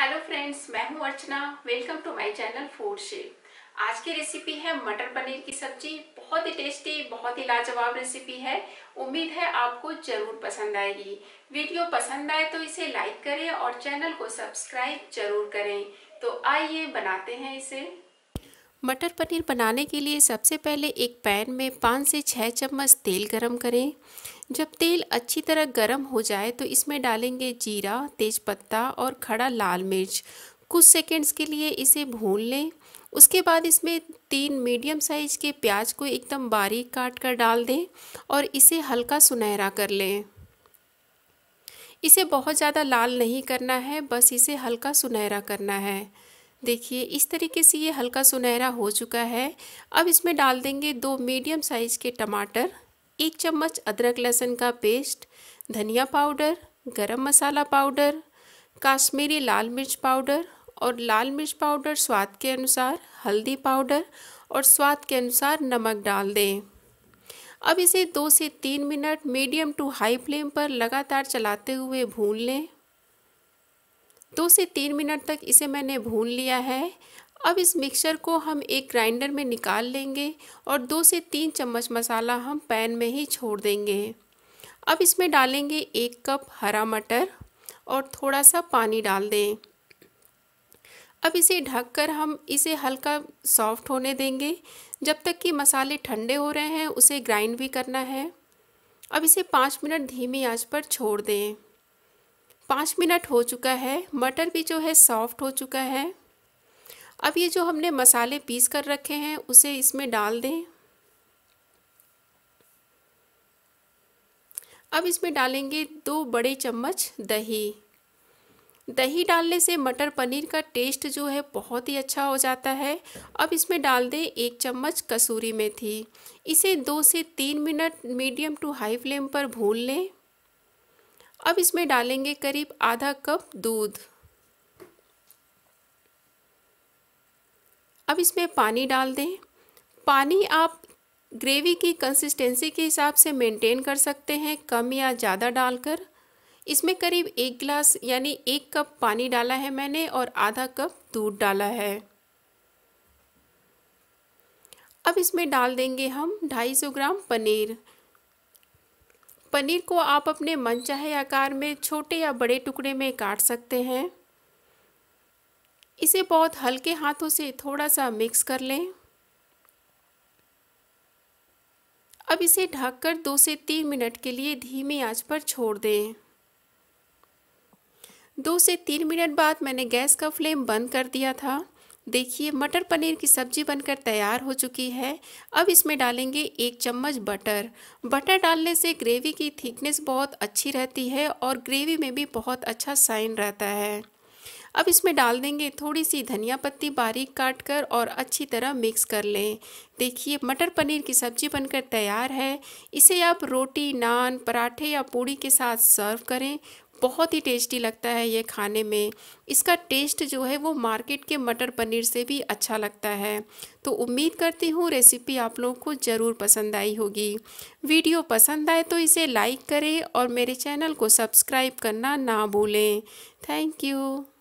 hello friends मैं हूं Archana welcome to my channel food shape आज की रेसिपी है मटर पनीर की सब्जी बहुत ही टेस्टी बहुत ही लाजवाब रेसिपी है उम्मीद है आपको जरूर पसंद आएगी वीडियो पसंद आए तो इसे लाइक करें और चैनल को सब्सक्राइब जरूर करें तो आइए बनाते हैं इसे मटर पनीर बनाने के लिए सबसे पहले एक पैन में पाँच से छः चम्मच तेल गरम करें जब तेल अच्छी तरह गरम हो जाए तो इसमें डालेंगे जीरा तेज़पत्ता और खड़ा लाल मिर्च कुछ सेकंड्स के लिए इसे भून लें उसके बाद इसमें तीन मीडियम साइज़ के प्याज को एकदम बारीक काट कर डाल दें और इसे हल्का सुनहरा कर लें इसे बहुत ज़्यादा लाल नहीं करना है बस इसे हल्का सुनहरा करना है देखिए इस तरीके से ये हल्का सुनहरा हो चुका है अब इसमें डाल देंगे दो मीडियम साइज़ के टमाटर एक चम्मच अदरक लहसुन का पेस्ट धनिया पाउडर गरम मसाला पाउडर काश्मीरी लाल मिर्च पाउडर और लाल मिर्च पाउडर स्वाद के अनुसार हल्दी पाउडर और स्वाद के अनुसार नमक डाल दें अब इसे दो से तीन minute medium to high flame पर लगातार चलाते हुए भून लें दो से तीन मिनट तक इसे मैंने भून लिया है अब इस मिक्सचर को हम एक ग्राइंडर में निकाल लेंगे और दो से तीन चम्मच मसाला हम पैन में ही छोड़ देंगे अब इसमें डालेंगे एक कप हरा मटर और थोड़ा सा पानी डाल दें अब इसे ढककर हम इसे हल्का सॉफ्ट होने देंगे जब तक कि मसाले ठंडे हो रहे हैं उसे ग्राइंड भी करना है अब इसे पाँच मिनट धीमी आंच पर छोड़ दें पाँच मिनट हो चुका है मटर भी जो है सॉफ्ट हो चुका है अब ये जो हमने मसाले पीस कर रखे हैं उसे इसमें डाल दें अब इसमें डालेंगे दो बड़े चम्मच दही दही डालने से मटर पनीर का टेस्ट जो है बहुत ही अच्छा हो जाता है अब इसमें डाल दें एक चम्मच कसूरी मेथी इसे दो से तीन minute medium to high flame पर भून लें अब इसमें डालेंगे करीब आधा कप दूध अब इसमें पानी डाल दें पानी आप ग्रेवी की कंसिस्टेंसी के हिसाब से मेंटेन कर सकते हैं कम या ज़्यादा डालकर इसमें करीब एक गिलास यानी एक कप पानी डाला है मैंने और आधा कप दूध डाला है अब इसमें डाल देंगे हम 250 ग्राम पनीर पनीर को आप अपने मनचाहे आकार में छोटे या बड़े टुकड़े में काट सकते हैं इसे बहुत हल्के हाथों से थोड़ा सा मिक्स कर लें अब इसे ढककर दो से तीन मिनट के लिए धीमी आंच पर छोड़ दें दो से तीन मिनट बाद मैंने गैस का फ्लेम बंद कर दिया था देखिए मटर पनीर की सब्जी बनकर तैयार हो चुकी है अब इसमें डालेंगे एक चम्मच बटर बटर डालने से ग्रेवी की थिकनेस बहुत अच्छी रहती है और ग्रेवी में भी बहुत अच्छा साइन रहता है अब इसमें डाल देंगे थोड़ी सी धनिया पत्ती बारीक काट कर और अच्छी तरह मिक्स कर लें देखिए मटर पनीर की सब्जी बनकर तैयार है इसे आप रोटी नान पराठे या पूड़ी के साथ सर्व करें बहुत ही टेस्टी लगता है ये खाने में इसका टेस्ट जो है वो मार्केट के मटर पनीर से भी अच्छा लगता है तो उम्मीद करती हूँ रेसिपी आप लोगों को ज़रूर पसंद आई होगी वीडियो पसंद आए तो इसे लाइक करें और मेरे चैनल को सब्सक्राइब करना ना भूलें थैंक यू